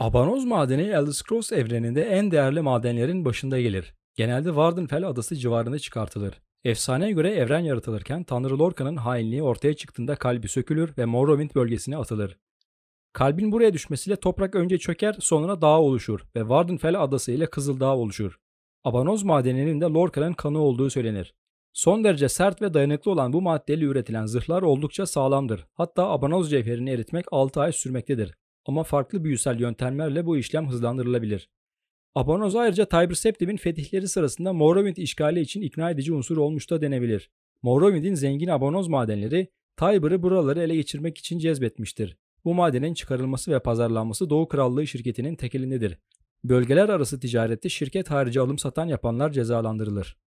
Abanoz madeni Elder Scrolls evreninde en değerli madenlerin başında gelir. Genelde Vardenfell adası civarında çıkartılır. Efsaneye göre evren yaratılırken Tanrı Lorca'nın hainliği ortaya çıktığında kalbi sökülür ve Morrowind bölgesine atılır. Kalbin buraya düşmesiyle toprak önce çöker sonra dağ oluşur ve Vardenfell adası ile Kızıldağ oluşur. Abanoz madeninin de Lorca'nın kanı olduğu söylenir. Son derece sert ve dayanıklı olan bu maddeyle üretilen zırhlar oldukça sağlamdır. Hatta abanoz cevherini eritmek 6 ay sürmektedir ama farklı büyüsel yöntemlerle bu işlem hızlandırılabilir. Abanoz ayrıca Tiberseptim'in fetihleri sırasında Morrowind işgali için ikna edici unsur olmuş da denebilir. Morrowind'in zengin Abanoz madenleri Tiber'ı buraları ele geçirmek için cezbetmiştir. Bu madenin çıkarılması ve pazarlanması Doğu Krallığı şirketinin tekelindedir. Bölgeler arası ticarette şirket harici alım satan yapanlar cezalandırılır.